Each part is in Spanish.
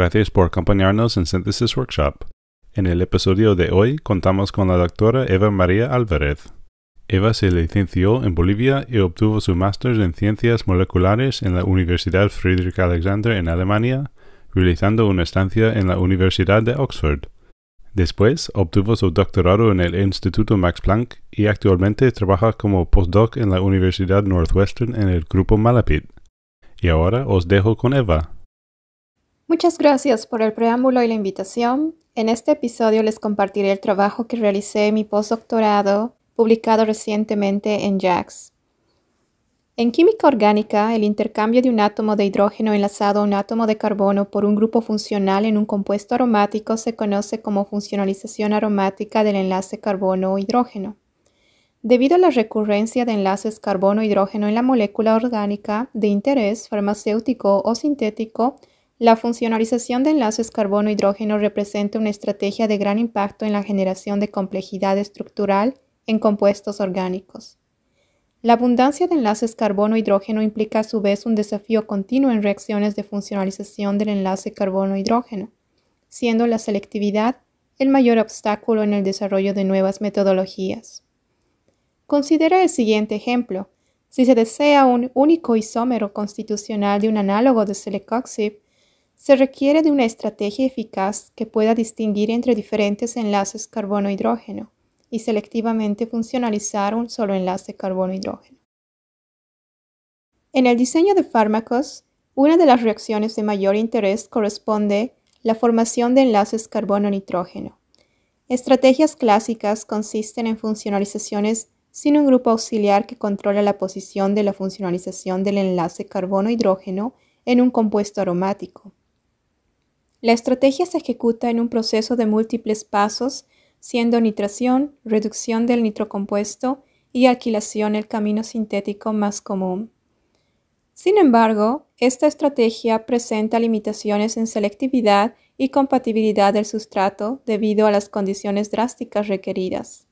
Gracias por acompañarnos en Synthesis Workshop. En el episodio de hoy contamos con la doctora Eva María Álvarez. Eva se licenció en Bolivia y obtuvo su máster en Ciencias Moleculares en la Universidad Friedrich Alexander en Alemania, realizando una estancia en la Universidad de Oxford. Después obtuvo su doctorado en el Instituto Max Planck y actualmente trabaja como postdoc en la Universidad Northwestern en el Grupo Malapit. Y ahora os dejo con Eva. Muchas gracias por el preámbulo y la invitación. En este episodio les compartiré el trabajo que realicé en mi postdoctorado, publicado recientemente en JACS. En química orgánica, el intercambio de un átomo de hidrógeno enlazado a un átomo de carbono por un grupo funcional en un compuesto aromático se conoce como funcionalización aromática del enlace carbono-hidrógeno. Debido a la recurrencia de enlaces carbono-hidrógeno en la molécula orgánica de interés farmacéutico o sintético, la funcionalización de enlaces carbono-hidrógeno representa una estrategia de gran impacto en la generación de complejidad estructural en compuestos orgánicos. La abundancia de enlaces carbono-hidrógeno implica a su vez un desafío continuo en reacciones de funcionalización del enlace carbono-hidrógeno, siendo la selectividad el mayor obstáculo en el desarrollo de nuevas metodologías. Considera el siguiente ejemplo. Si se desea un único isómero constitucional de un análogo de celecoxib, se requiere de una estrategia eficaz que pueda distinguir entre diferentes enlaces carbono-hidrógeno y selectivamente funcionalizar un solo enlace carbono-hidrógeno. En el diseño de fármacos, una de las reacciones de mayor interés corresponde la formación de enlaces carbono-nitrógeno. Estrategias clásicas consisten en funcionalizaciones sin un grupo auxiliar que controla la posición de la funcionalización del enlace carbono-hidrógeno en un compuesto aromático. La estrategia se ejecuta en un proceso de múltiples pasos, siendo nitración, reducción del nitrocompuesto y alquilación el camino sintético más común. Sin embargo, esta estrategia presenta limitaciones en selectividad y compatibilidad del sustrato debido a las condiciones drásticas requeridas.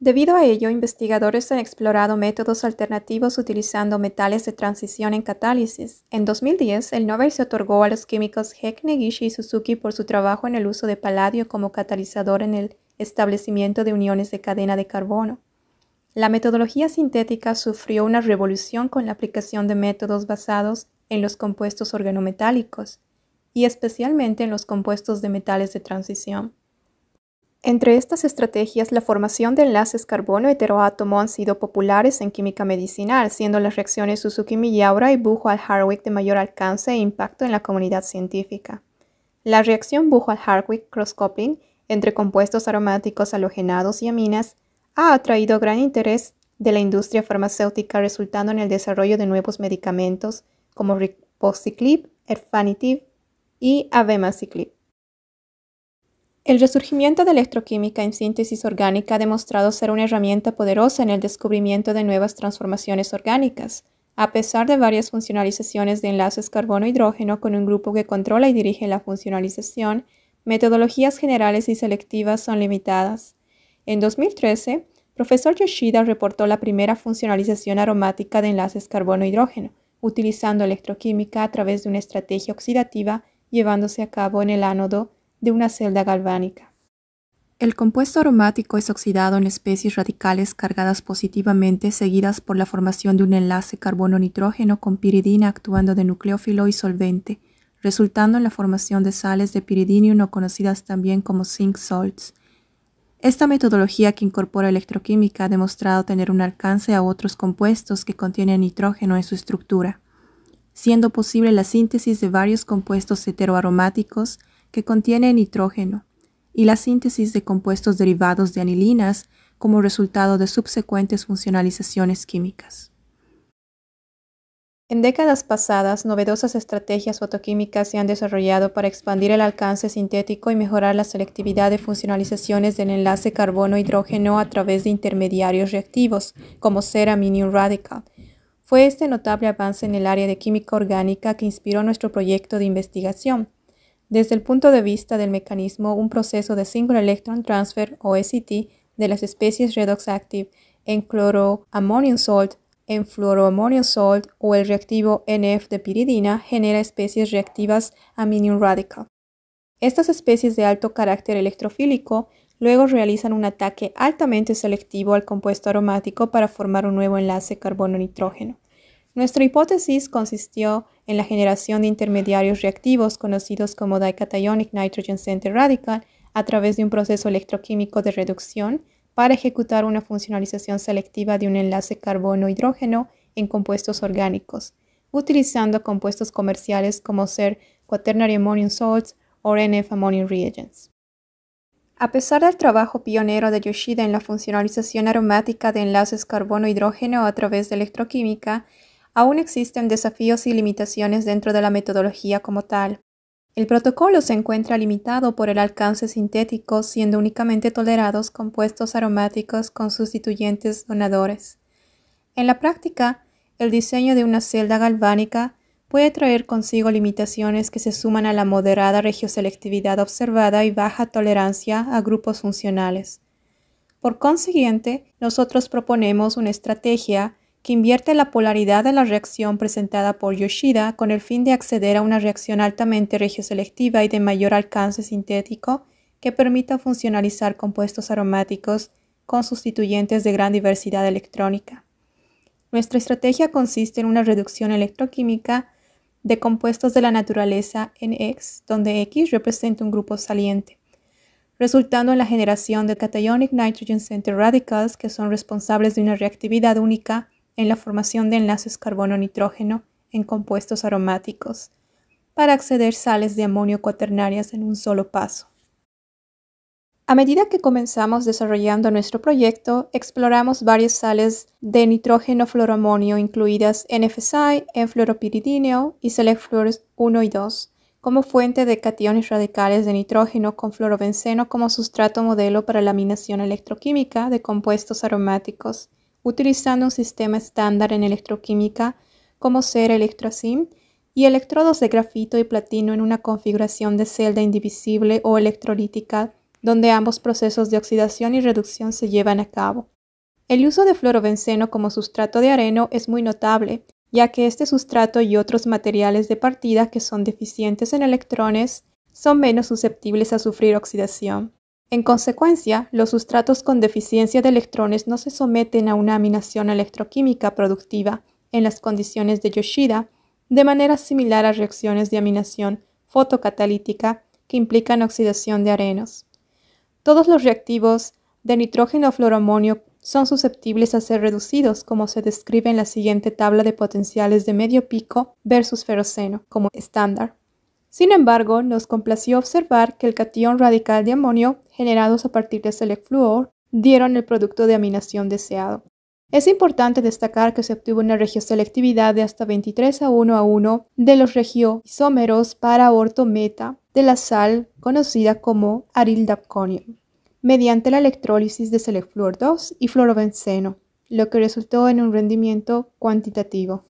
Debido a ello, investigadores han explorado métodos alternativos utilizando metales de transición en catálisis. En 2010, el Nobel se otorgó a los químicos Heck, Negishi y Suzuki por su trabajo en el uso de paladio como catalizador en el establecimiento de uniones de cadena de carbono. La metodología sintética sufrió una revolución con la aplicación de métodos basados en los compuestos organometálicos, y especialmente en los compuestos de metales de transición. Entre estas estrategias, la formación de enlaces carbono-heteroátomo han sido populares en química medicinal, siendo las reacciones Suzuki-Miyaura y Buchwald-Harwick de mayor alcance e impacto en la comunidad científica. La reacción Buchwald-Harwick cross-coupling entre compuestos aromáticos halogenados y aminas ha atraído gran interés de la industria farmacéutica, resultando en el desarrollo de nuevos medicamentos como Ribociclib, Erfanitib y Abemaciclib. El resurgimiento de electroquímica en síntesis orgánica ha demostrado ser una herramienta poderosa en el descubrimiento de nuevas transformaciones orgánicas, a pesar de varias funcionalizaciones de enlaces carbono-hidrógeno con un grupo que controla y dirige la funcionalización, metodologías generales y selectivas son limitadas. En 2013, profesor Yoshida reportó la primera funcionalización aromática de enlaces carbono-hidrógeno, utilizando electroquímica a través de una estrategia oxidativa llevándose a cabo en el ánodo de una celda galvánica. El compuesto aromático es oxidado en especies radicales cargadas positivamente, seguidas por la formación de un enlace carbono-nitrógeno con piridina actuando de nucleófilo y solvente, resultando en la formación de sales de piridinio no conocidas también como zinc salts. Esta metodología que incorpora electroquímica ha demostrado tener un alcance a otros compuestos que contienen nitrógeno en su estructura, siendo posible la síntesis de varios compuestos heteroaromáticos que contiene nitrógeno, y la síntesis de compuestos derivados de anilinas como resultado de subsecuentes funcionalizaciones químicas. En décadas pasadas, novedosas estrategias fotoquímicas se han desarrollado para expandir el alcance sintético y mejorar la selectividad de funcionalizaciones del enlace carbono-hidrógeno a través de intermediarios reactivos, como Ceraminium Radical. Fue este notable avance en el área de química orgánica que inspiró nuestro proyecto de investigación. Desde el punto de vista del mecanismo, un proceso de single electron transfer o SET de las especies redox active en cloroammonium salt, en fluoroammonium salt o el reactivo NF de piridina genera especies reactivas aminium radical. Estas especies de alto carácter electrofílico luego realizan un ataque altamente selectivo al compuesto aromático para formar un nuevo enlace carbono-nitrógeno. Nuestra hipótesis consistió en la generación de intermediarios reactivos conocidos como dicationic nitrogen center radical a través de un proceso electroquímico de reducción para ejecutar una funcionalización selectiva de un enlace carbono-hidrógeno en compuestos orgánicos, utilizando compuestos comerciales como ser quaternary ammonium salts o NF ammonium reagents. A pesar del trabajo pionero de Yoshida en la funcionalización aromática de enlaces carbono-hidrógeno a través de electroquímica, Aún existen desafíos y limitaciones dentro de la metodología como tal. El protocolo se encuentra limitado por el alcance sintético, siendo únicamente tolerados compuestos aromáticos con sustituyentes donadores. En la práctica, el diseño de una celda galvánica puede traer consigo limitaciones que se suman a la moderada regioselectividad observada y baja tolerancia a grupos funcionales. Por consiguiente, nosotros proponemos una estrategia que invierte la polaridad de la reacción presentada por Yoshida con el fin de acceder a una reacción altamente regioselectiva y de mayor alcance sintético que permita funcionalizar compuestos aromáticos con sustituyentes de gran diversidad electrónica. Nuestra estrategia consiste en una reducción electroquímica de compuestos de la naturaleza en X, donde X representa un grupo saliente, resultando en la generación de cationic nitrogen center radicals que son responsables de una reactividad única en la formación de enlaces carbono-nitrógeno en compuestos aromáticos para acceder sales de amonio cuaternarias en un solo paso. A medida que comenzamos desarrollando nuestro proyecto, exploramos varias sales de nitrógeno fluoramonio, incluidas NFSI, en fluoropiridinio y Select 1 y 2 como fuente de cationes radicales de nitrógeno con fluorobenceno como sustrato modelo para la minación electroquímica de compuestos aromáticos utilizando un sistema estándar en electroquímica como ser ElectroSIM y electrodos de grafito y platino en una configuración de celda indivisible o electrolítica donde ambos procesos de oxidación y reducción se llevan a cabo. El uso de fluorobenceno como sustrato de areno es muy notable, ya que este sustrato y otros materiales de partida que son deficientes en electrones son menos susceptibles a sufrir oxidación. En consecuencia, los sustratos con deficiencia de electrones no se someten a una aminación electroquímica productiva en las condiciones de Yoshida, de manera similar a reacciones de aminación fotocatalítica que implican oxidación de arenos. Todos los reactivos de nitrógeno o fluoromonio son susceptibles a ser reducidos, como se describe en la siguiente tabla de potenciales de medio pico versus ferroceno como estándar. Sin embargo, nos complació observar que el cation radical de amonio, generados a partir de Selectfluor dieron el producto de aminación deseado. Es importante destacar que se obtuvo una regioselectividad de hasta 23 a 1 a 1 de los regioisómeros para orto-meta de la sal conocida como arildapconium, mediante la electrólisis de selectfluor 2 y fluorobenceno, lo que resultó en un rendimiento cuantitativo.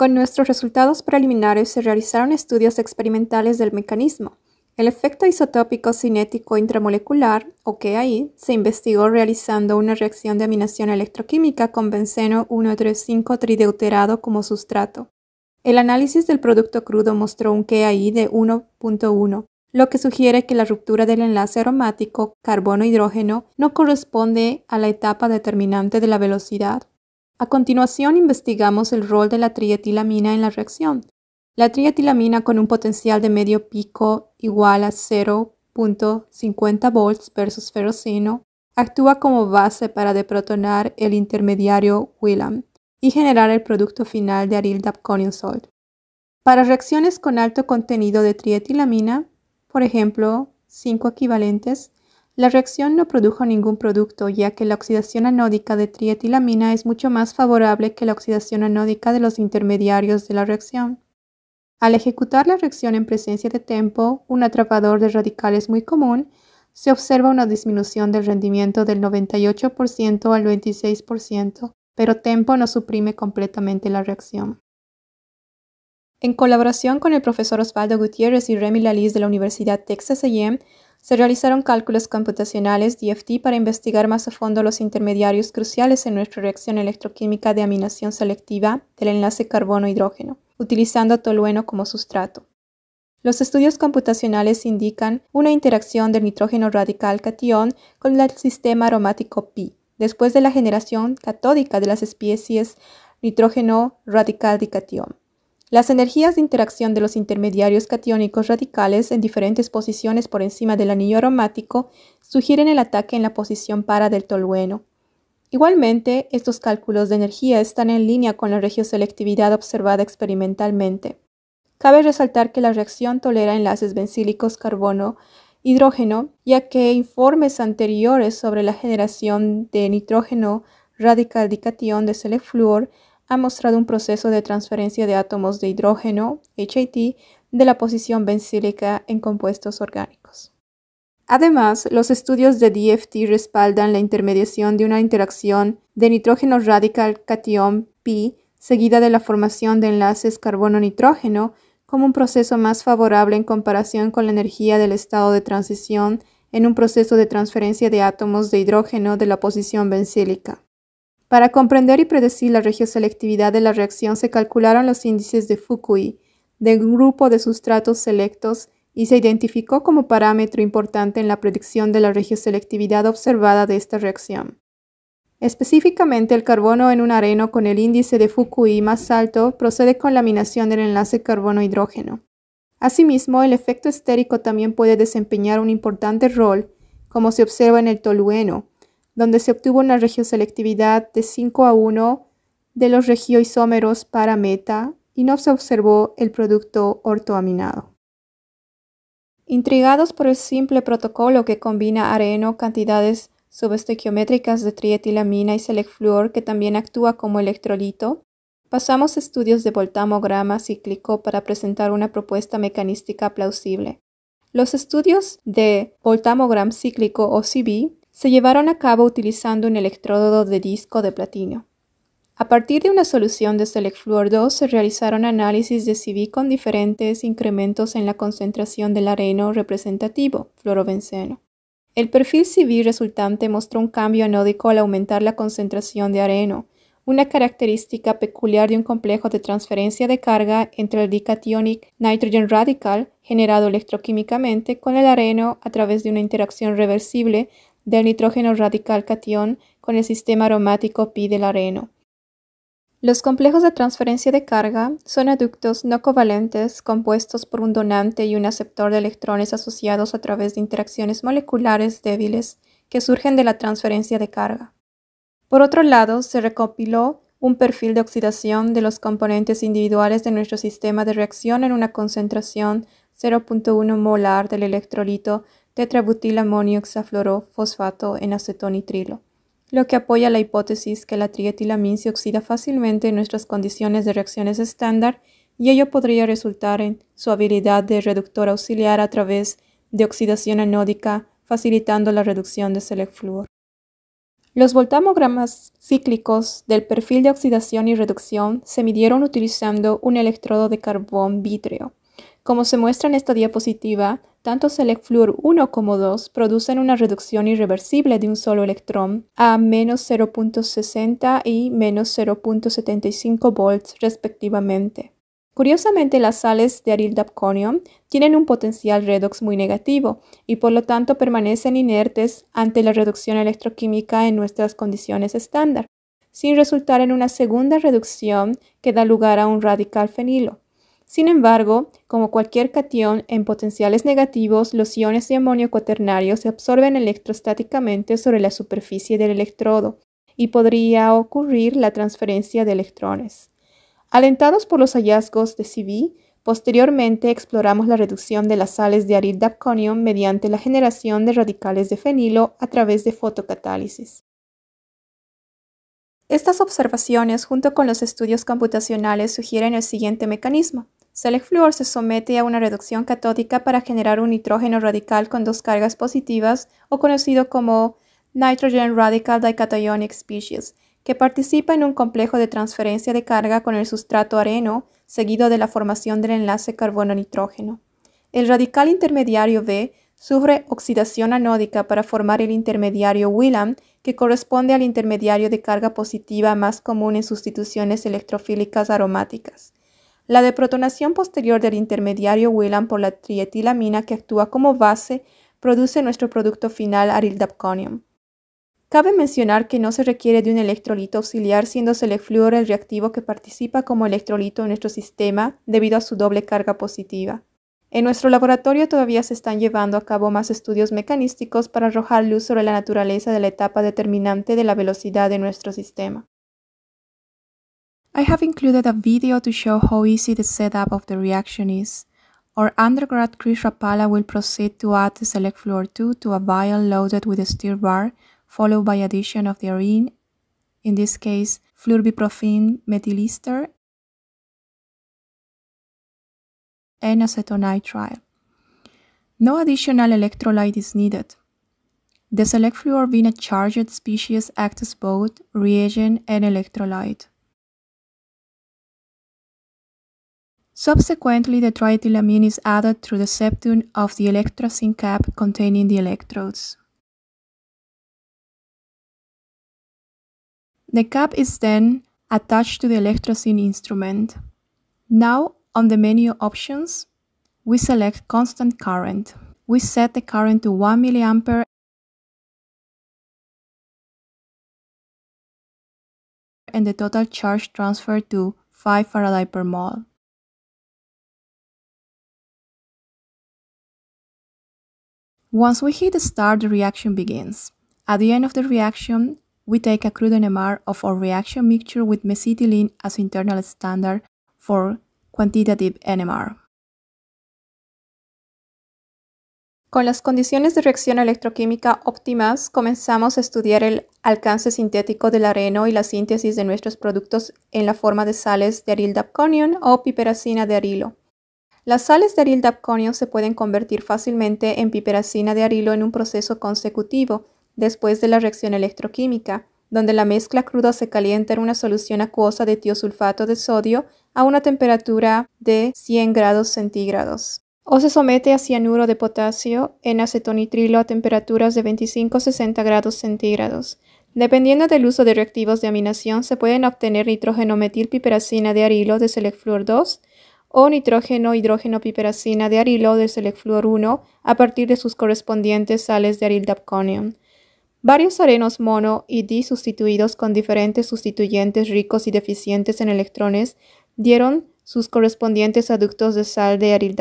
Con nuestros resultados preliminares se realizaron estudios experimentales del mecanismo. El efecto isotópico cinético intramolecular, o KI, se investigó realizando una reacción de aminación electroquímica con benceno 1,3,5-trideuterado como sustrato. El análisis del producto crudo mostró un KI de 1.1, lo que sugiere que la ruptura del enlace aromático carbono-hidrógeno no corresponde a la etapa determinante de la velocidad. A continuación investigamos el rol de la trietilamina en la reacción. La trietilamina con un potencial de medio pico igual a 0.50 volts versus ferrocino actúa como base para deprotonar el intermediario Willam y generar el producto final de aril Para reacciones con alto contenido de trietilamina, por ejemplo, 5 equivalentes, la reacción no produjo ningún producto, ya que la oxidación anódica de trietilamina es mucho más favorable que la oxidación anódica de los intermediarios de la reacción. Al ejecutar la reacción en presencia de tempo, un atrapador de radicales muy común, se observa una disminución del rendimiento del 98% al 26%, pero tempo no suprime completamente la reacción. En colaboración con el profesor Osvaldo Gutiérrez y Remy Laliz de la Universidad Texas A&M, se realizaron cálculos computacionales DFT para investigar más a fondo los intermediarios cruciales en nuestra reacción electroquímica de aminación selectiva del enlace carbono-hidrógeno, utilizando tolueno como sustrato. Los estudios computacionales indican una interacción del nitrógeno radical cation con el sistema aromático pi, después de la generación catódica de las especies nitrógeno radical dicatión. Las energías de interacción de los intermediarios catiónicos radicales en diferentes posiciones por encima del anillo aromático sugieren el ataque en la posición para del tolueno. Igualmente, estos cálculos de energía están en línea con la regioselectividad observada experimentalmente. Cabe resaltar que la reacción tolera enlaces bencílicos carbono-hidrógeno, ya que informes anteriores sobre la generación de nitrógeno radical dicatión de selefluor ha mostrado un proceso de transferencia de átomos de hidrógeno, HIT, de la posición bencílica en compuestos orgánicos. Además, los estudios de DFT respaldan la intermediación de una interacción de nitrógeno radical cation pi seguida de la formación de enlaces carbono-nitrógeno como un proceso más favorable en comparación con la energía del estado de transición en un proceso de transferencia de átomos de hidrógeno de la posición bencílica. Para comprender y predecir la regioselectividad de la reacción se calcularon los índices de Fukui del grupo de sustratos selectos y se identificó como parámetro importante en la predicción de la regioselectividad observada de esta reacción. Específicamente, el carbono en un areno con el índice de Fukui más alto procede con la laminación del enlace carbono-hidrógeno. Asimismo, el efecto estérico también puede desempeñar un importante rol, como se observa en el tolueno, donde se obtuvo una regioselectividad de 5 a 1 de los regioisómeros para meta y no se observó el producto ortoaminado. Intrigados por el simple protocolo que combina areno, cantidades subestequiométricas de trietilamina y selectfluor, que también actúa como electrolito, pasamos estudios de voltamograma cíclico para presentar una propuesta mecanística plausible. Los estudios de voltamogram cíclico o CB se llevaron a cabo utilizando un electrodo de disco de platino. A partir de una solución de SelectFluor 2 se realizaron análisis de CV con diferentes incrementos en la concentración del areno representativo, fluorobenceno. El perfil CV resultante mostró un cambio anódico al aumentar la concentración de areno, una característica peculiar de un complejo de transferencia de carga entre el dicationic nitrogen radical generado electroquímicamente con el areno a través de una interacción reversible del nitrógeno radical cation con el sistema aromático pi del areno. Los complejos de transferencia de carga son aductos no covalentes compuestos por un donante y un aceptor de electrones asociados a través de interacciones moleculares débiles que surgen de la transferencia de carga. Por otro lado, se recopiló un perfil de oxidación de los componentes individuales de nuestro sistema de reacción en una concentración 0.1 molar del electrolito tetrabutilamonio hexafluoro, fosfato en acetonitrilo, lo que apoya la hipótesis que la trietilamina se oxida fácilmente en nuestras condiciones de reacciones estándar y ello podría resultar en su habilidad de reductor auxiliar a través de oxidación anódica, facilitando la reducción de select Los voltamogramas cíclicos del perfil de oxidación y reducción se midieron utilizando un electrodo de carbón vítreo como se muestra en esta diapositiva, tanto Selectfluor 1 como 2 producen una reducción irreversible de un solo electrón a menos 0.60 y menos 0.75 volts respectivamente. Curiosamente, las sales de arildapconium tienen un potencial redox muy negativo y por lo tanto permanecen inertes ante la reducción electroquímica en nuestras condiciones estándar, sin resultar en una segunda reducción que da lugar a un radical fenilo. Sin embargo, como cualquier cation, en potenciales negativos, los iones de amonio cuaternario se absorben electrostáticamente sobre la superficie del electrodo y podría ocurrir la transferencia de electrones. Alentados por los hallazgos de CV, posteriormente exploramos la reducción de las sales de arildapconium mediante la generación de radicales de fenilo a través de fotocatálisis. Estas observaciones junto con los estudios computacionales sugieren el siguiente mecanismo. Selectfluor se somete a una reducción catódica para generar un nitrógeno radical con dos cargas positivas o conocido como Nitrogen Radical Dicationic Species, que participa en un complejo de transferencia de carga con el sustrato areno, seguido de la formación del enlace carbono-nitrógeno. El radical intermediario B sufre oxidación anódica para formar el intermediario Willam, que corresponde al intermediario de carga positiva más común en sustituciones electrofílicas aromáticas. La deprotonación posterior del intermediario Whelan por la trietilamina que actúa como base produce nuestro producto final arildapconium. Cabe mencionar que no se requiere de un electrolito auxiliar siendo selefluor el reactivo que participa como electrolito en nuestro sistema debido a su doble carga positiva. En nuestro laboratorio todavía se están llevando a cabo más estudios mecanísticos para arrojar luz sobre la naturaleza de la etapa determinante de la velocidad de nuestro sistema. I have included a video to show how easy the setup of the reaction is. Our undergrad Chris Rapala will proceed to add the Select Fluor 2 to a vial loaded with a stir bar, followed by addition of the urine, in this case fluorbiprophene methyl ester, and acetonitrile. No additional electrolyte is needed. The Select Fluor being a charged species acts as both reagent and electrolyte. Subsequently, the triethylamine is added through the septum of the electrosin cap containing the electrodes. The cap is then attached to the electrosin instrument. Now, on the menu options, we select constant current. We set the current to 1 milliampere and the total charge transfer to 5 Faraday per mole. Once we hit start, the reaction begins. At the end of the reaction, we take a crude NMR of our reaction mixture with mesitylene as internal standard for quantitative NMR. Con las condiciones de reacción electroquímica óptimas, comenzamos a estudiar el alcance sintético del areno y la síntesis de nuestros productos en la forma de sales de arildapconium o piperacina de arilo. Las sales de aril dapconio se pueden convertir fácilmente en piperacina de arilo en un proceso consecutivo, después de la reacción electroquímica, donde la mezcla cruda se calienta en una solución acuosa de tiosulfato de sodio a una temperatura de 100 grados centígrados. O se somete a cianuro de potasio en acetonitrilo a temperaturas de 25-60 grados centígrados. Dependiendo del uso de reactivos de aminación, se pueden obtener piperacina de arilo de selectfluor 2 o nitrógeno-hidrógeno-piperacina de arilo de Selecfluor 1 a partir de sus correspondientes sales de aril Varios arenos mono y di sustituidos con diferentes sustituyentes ricos y deficientes en electrones dieron sus correspondientes aductos de sal de aril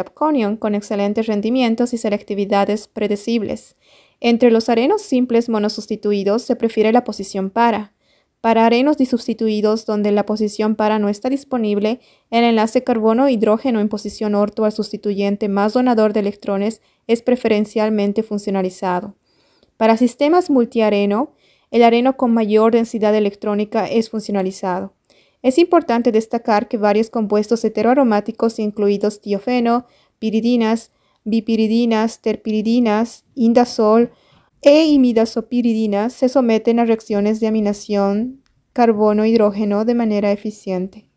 con excelentes rendimientos y selectividades predecibles. Entre los arenos simples monosustituidos se prefiere la posición para. Para arenos disubstituidos donde la posición para no está disponible, el enlace carbono-hidrógeno en posición orto al sustituyente más donador de electrones es preferencialmente funcionalizado. Para sistemas multiareno, el areno con mayor densidad electrónica es funcionalizado. Es importante destacar que varios compuestos heteroaromáticos, incluidos tiofeno, piridinas, bipiridinas, terpiridinas, indasol, e-imidazopiridinas se someten a reacciones de aminación carbono-hidrógeno e de manera eficiente.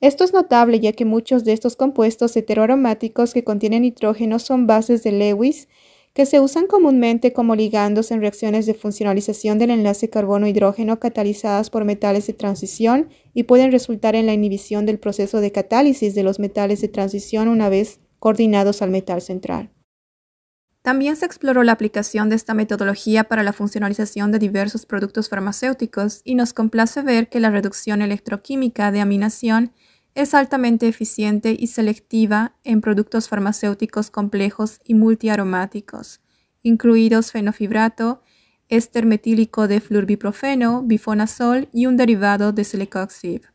Esto es notable ya que muchos de estos compuestos heteroaromáticos que contienen nitrógeno son bases de Lewis que se usan comúnmente como ligandos en reacciones de funcionalización del enlace carbono-hidrógeno catalizadas por metales de transición y pueden resultar en la inhibición del proceso de catálisis de los metales de transición una vez coordinados al metal central. También se exploró la aplicación de esta metodología para la funcionalización de diversos productos farmacéuticos y nos complace ver que la reducción electroquímica de aminación es altamente eficiente y selectiva en productos farmacéuticos complejos y multiaromáticos, incluidos fenofibrato, éster metílico de flurbiprofeno, bifonazol y un derivado de celecoxib.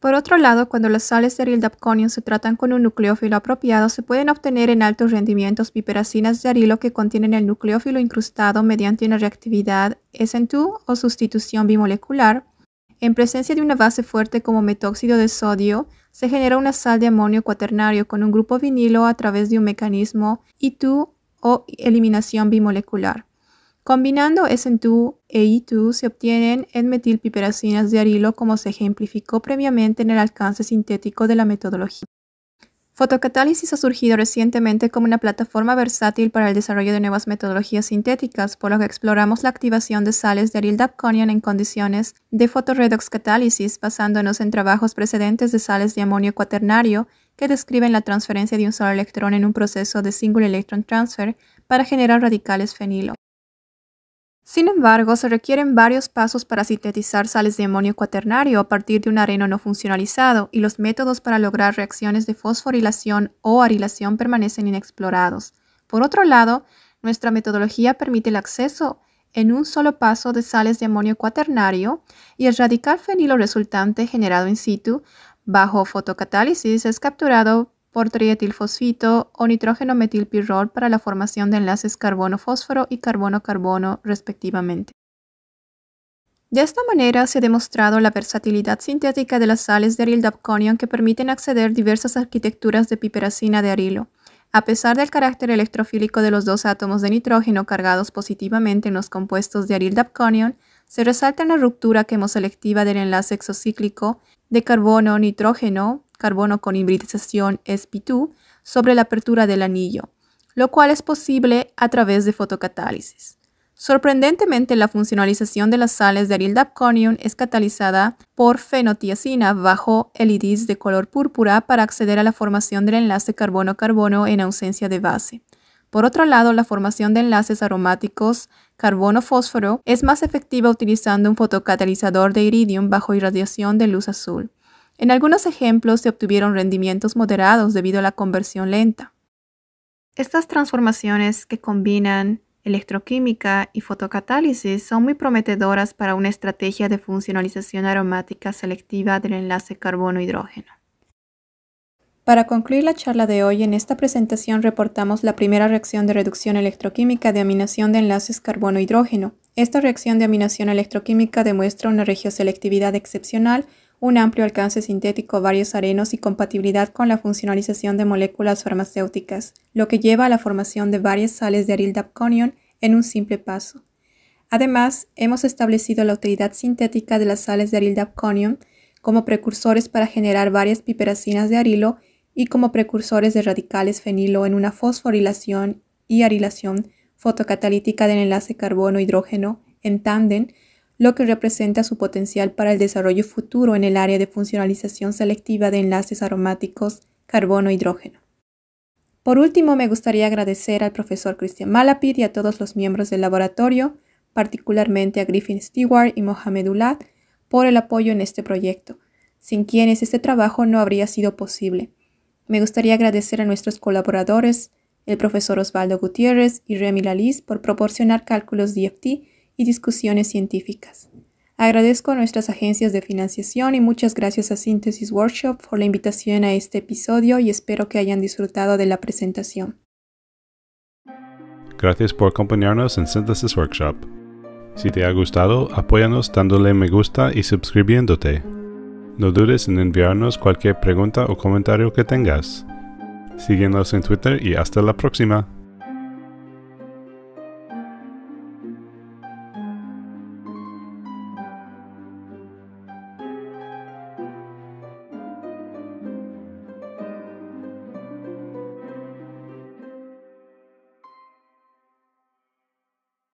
Por otro lado, cuando las sales de aril-dapconium se tratan con un nucleófilo apropiado, se pueden obtener en altos rendimientos piperacinas de arilo que contienen el nucleófilo incrustado mediante una reactividad SN2 o sustitución bimolecular. En presencia de una base fuerte como metóxido de sodio, se genera una sal de amonio cuaternario con un grupo vinilo a través de un mecanismo I2 o eliminación bimolecular. Combinando SN2 e I2 se obtienen N-metilpiperacinas de arilo como se ejemplificó previamente en el alcance sintético de la metodología. Fotocatálisis ha surgido recientemente como una plataforma versátil para el desarrollo de nuevas metodologías sintéticas, por lo que exploramos la activación de sales de aril dapconian en condiciones de fotoredox catálisis, basándonos en trabajos precedentes de sales de amonio cuaternario que describen la transferencia de un solo electrón en un proceso de single electron transfer para generar radicales fenilo. Sin embargo, se requieren varios pasos para sintetizar sales de amonio cuaternario a partir de un areno no funcionalizado y los métodos para lograr reacciones de fosforilación o arilación permanecen inexplorados. Por otro lado, nuestra metodología permite el acceso en un solo paso de sales de amonio cuaternario y el radical fenilo resultante generado in situ bajo fotocatálisis es capturado por trietilfosfito o nitrógeno metilpirrol para la formación de enlaces carbono-fósforo y carbono-carbono respectivamente. De esta manera se ha demostrado la versatilidad sintética de las sales de aril dapconion que permiten acceder diversas arquitecturas de piperacina de arilo, a pesar del carácter electrofílico de los dos átomos de nitrógeno cargados positivamente en los compuestos de aril dapconion, se resalta en la ruptura quemoselectiva del enlace exocíclico de carbono-nitrógeno carbono con hibridización sp2 sobre la apertura del anillo, lo cual es posible a través de fotocatálisis. Sorprendentemente, la funcionalización de las sales de arildapconium es catalizada por fenotiacina bajo el iris de color púrpura para acceder a la formación del enlace carbono-carbono en ausencia de base. Por otro lado, la formación de enlaces aromáticos carbono-fósforo es más efectiva utilizando un fotocatalizador de iridium bajo irradiación de luz azul. En algunos ejemplos se obtuvieron rendimientos moderados debido a la conversión lenta. Estas transformaciones que combinan electroquímica y fotocatálisis son muy prometedoras para una estrategia de funcionalización aromática selectiva del enlace carbono-hidrógeno. Para concluir la charla de hoy, en esta presentación reportamos la primera reacción de reducción electroquímica de aminación de enlaces carbono-hidrógeno. Esta reacción de aminación electroquímica demuestra una regioselectividad excepcional un amplio alcance sintético varios arenos y compatibilidad con la funcionalización de moléculas farmacéuticas, lo que lleva a la formación de varias sales de arildapconion en un simple paso. Además, hemos establecido la utilidad sintética de las sales de arildapconium como precursores para generar varias piperacinas de arilo y como precursores de radicales fenilo en una fosforilación y arilación fotocatalítica del enlace carbono-hidrógeno en tándem lo que representa su potencial para el desarrollo futuro en el área de funcionalización selectiva de enlaces aromáticos carbono-hidrógeno. E por último, me gustaría agradecer al profesor Christian Malapid y a todos los miembros del laboratorio, particularmente a Griffin Stewart y Mohamed Ulad, por el apoyo en este proyecto, sin quienes este trabajo no habría sido posible. Me gustaría agradecer a nuestros colaboradores, el profesor Osvaldo Gutiérrez y Remy Laliz, por proporcionar cálculos DFT y discusiones científicas. Agradezco a nuestras agencias de financiación y muchas gracias a Synthesis Workshop por la invitación a este episodio y espero que hayan disfrutado de la presentación. Gracias por acompañarnos en Synthesis Workshop. Si te ha gustado, apóyanos dándole me gusta y suscribiéndote. No dudes en enviarnos cualquier pregunta o comentario que tengas. Síguenos en Twitter y hasta la próxima.